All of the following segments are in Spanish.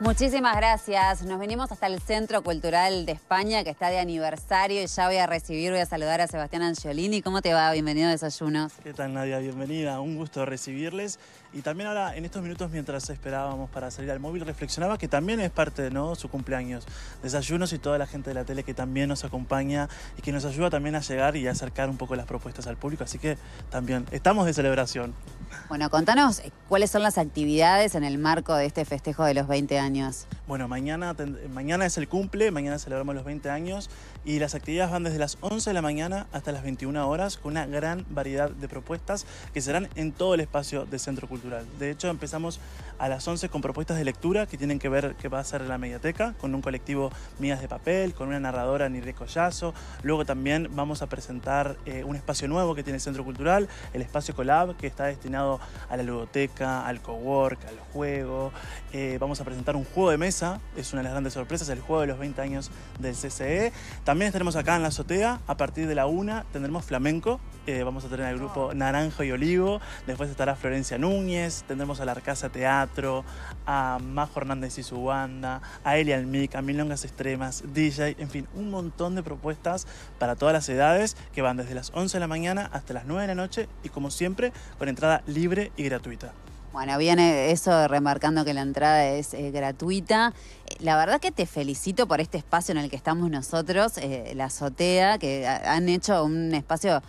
Muchísimas gracias. Nos venimos hasta el Centro Cultural de España, que está de aniversario, y ya voy a recibir, voy a saludar a Sebastián Angiolini. ¿Cómo te va? Bienvenido a Desayunos. ¿Qué tal, Nadia? Bienvenida. Un gusto recibirles. Y también ahora, en estos minutos, mientras esperábamos para salir al móvil, reflexionaba que también es parte de ¿no? su cumpleaños. Desayunos y toda la gente de la tele que también nos acompaña y que nos ayuda también a llegar y a acercar un poco las propuestas al público. Así que también estamos de celebración. Bueno, contanos eh, cuáles son las actividades en el marco de este festejo de los 20 años. Bueno, mañana, mañana es el cumple, mañana celebramos los 20 años y las actividades van desde las 11 de la mañana hasta las 21 horas con una gran variedad de propuestas que serán en todo el espacio del Centro Cultural. De hecho, empezamos a las 11 con propuestas de lectura que tienen que ver qué va a hacer la mediateca, con un colectivo Mías de Papel, con una narradora Niri Collazo. Luego también vamos a presentar eh, un espacio nuevo que tiene el Centro Cultural, el espacio Colab, que está destinado a la ludoteca, al cowork, al juego. Eh, vamos a presentar un juego de mesa, es una de las grandes sorpresas, el juego de los 20 años del CCE. También estaremos acá en la azotea, a partir de la una tendremos flamenco, eh, vamos a tener al grupo ah. Naranjo y Olivo, después estará Florencia Núñez, tendremos a la Arcasa Teatro a Majo Hernández y su banda, a Eli Almic, a Milongas Extremas, DJ, en fin, un montón de propuestas para todas las edades que van desde las 11 de la mañana hasta las 9 de la noche y como siempre con entrada libre y gratuita. Bueno, viene eso remarcando que la entrada es eh, gratuita. La verdad que te felicito por este espacio en el que estamos nosotros, eh, la azotea, que han hecho un espacio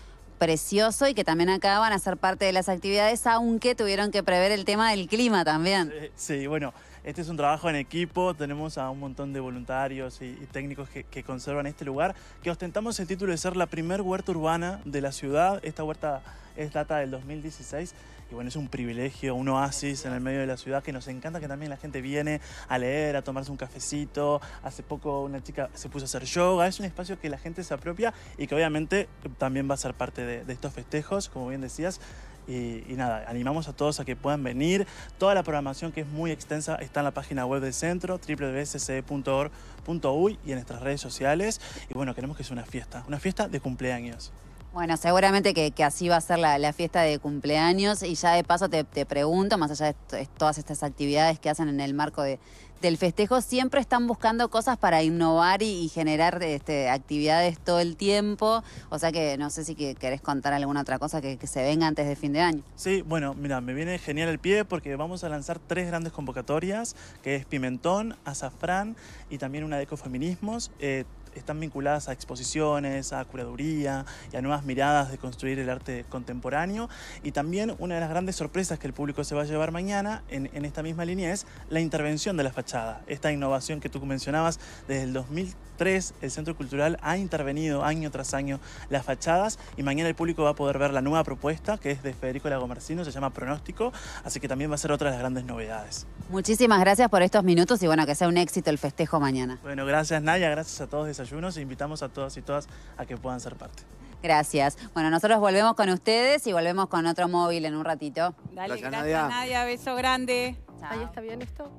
precioso y que también acaban a ser parte de las actividades, aunque tuvieron que prever el tema del clima también. Sí, bueno, este es un trabajo en equipo, tenemos a un montón de voluntarios y, técnicos que, que, conservan este lugar, que ostentamos el título de ser la primer huerta urbana de la ciudad. Esta huerta es data del 2016 bueno, es un privilegio, un oasis en el medio de la ciudad que nos encanta que también la gente viene a leer, a tomarse un cafecito. Hace poco una chica se puso a hacer yoga. Es un espacio que la gente se apropia y que obviamente también va a ser parte de, estos festejos, como bien decías. Y, nada, animamos a todos a que puedan venir. Toda la programación que es muy extensa está en la página web del centro, www.cc.org.uy y en nuestras redes sociales. Y bueno, queremos que sea una fiesta, una fiesta de cumpleaños. Bueno, seguramente que, así va a ser la, fiesta de cumpleaños y ya de paso te, te pregunto, más allá de, todas estas actividades que hacen en el marco del festejo, siempre están buscando cosas para innovar y, generar este, actividades todo el tiempo, o sea que no sé si que, querés contar alguna otra cosa que, se venga antes de fin de año. Sí, bueno, mira, me viene genial el pie porque vamos a lanzar tres grandes convocatorias, que es Pimentón, Azafrán y también una de ecofeminismos. Eh, están vinculadas a exposiciones, a curaduría y a nuevas miradas de construir el arte contemporáneo. Y también una de las grandes sorpresas que el público se va a llevar mañana en, esta misma línea es la intervención de la fachada. Esta innovación que tú mencionabas desde el 2003, el Centro Cultural ha intervenido año tras año las fachadas y mañana el público va a poder ver la nueva propuesta que es de Federico Lagomarcino, se llama Pronóstico, así que también va a ser otra de las grandes novedades. Muchísimas gracias por estos minutos y bueno, que sea un éxito el festejo mañana. Bueno, gracias Naya, gracias a todos ayunos e invitamos a todas y todas a que puedan ser parte. Gracias. Bueno, nosotros volvemos con ustedes y volvemos con otro móvil en un ratito. Dale, gracias, Nadia. Beso grande. Ahí está bien esto.